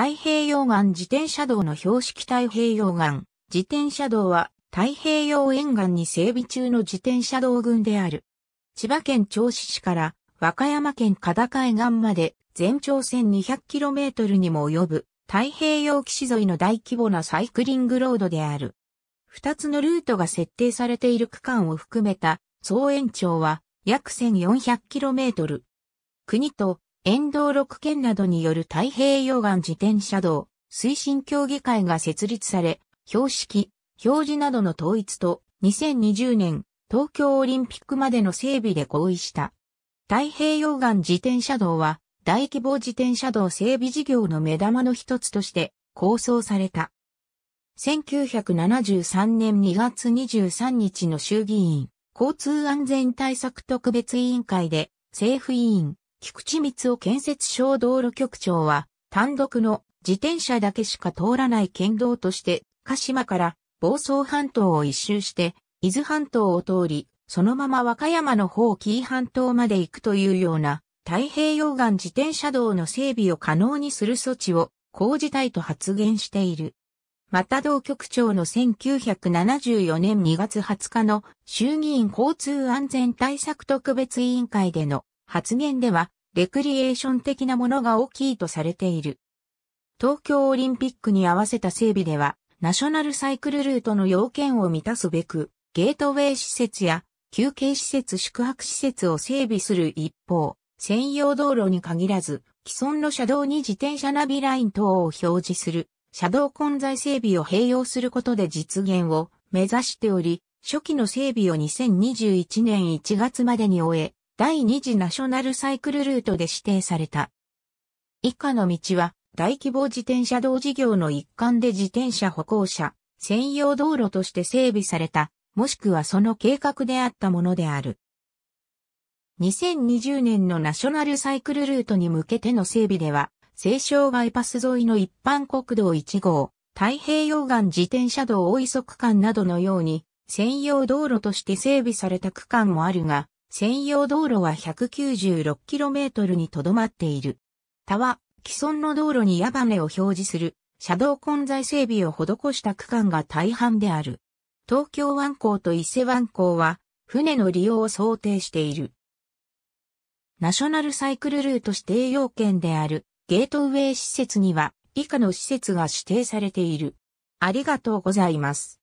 太平洋岸自転車道の標識太平洋岸。自転車道は太平洋沿岸に整備中の自転車道群である。千葉県銚子市から和歌山県加高海岸まで全長 1200km にも及ぶ太平洋岸沿いの大規模なサイクリングロードである。二つのルートが設定されている区間を含めた総延長は約 1400km。国と沿道6県などによる太平洋岸自転車道推進協議会が設立され、標識、表示などの統一と2020年東京オリンピックまでの整備で合意した。太平洋岸自転車道は大規模自転車道整備事業の目玉の一つとして構想された。1973年2月23日の衆議院交通安全対策特別委員会で政府委員、菊池光を建設省道路局長は、単独の自転車だけしか通らない県道として、鹿島から房総半島を一周して、伊豆半島を通り、そのまま和歌山の方紀伊半島まで行くというような、太平洋岸自転車道の整備を可能にする措置を講じたいと発言している。また同局長の1974年2月20日の衆議院交通安全対策特別委員会での発言では、レクリエーション的なものが大きいとされている。東京オリンピックに合わせた整備では、ナショナルサイクルルートの要件を満たすべく、ゲートウェイ施設や休憩施設宿泊施設を整備する一方、専用道路に限らず、既存の車道に自転車ナビライン等を表示する、車道混在整備を併用することで実現を目指しており、初期の整備を2021年1月までに終え、第2次ナショナルサイクルルートで指定された。以下の道は、大規模自転車道事業の一環で自転車歩行者、専用道路として整備された、もしくはその計画であったものである。2020年のナショナルサイクルルートに向けての整備では、西湘外パス沿いの一般国道1号、太平洋岸自転車道大磯区間などのように、専用道路として整備された区間もあるが、専用道路は 196km にとどまっている。他は、既存の道路に矢羽を表示する、車道混在整備を施した区間が大半である。東京湾港と伊勢湾港は、船の利用を想定している。ナショナルサイクルルート指定要件である、ゲートウェイ施設には、以下の施設が指定されている。ありがとうございます。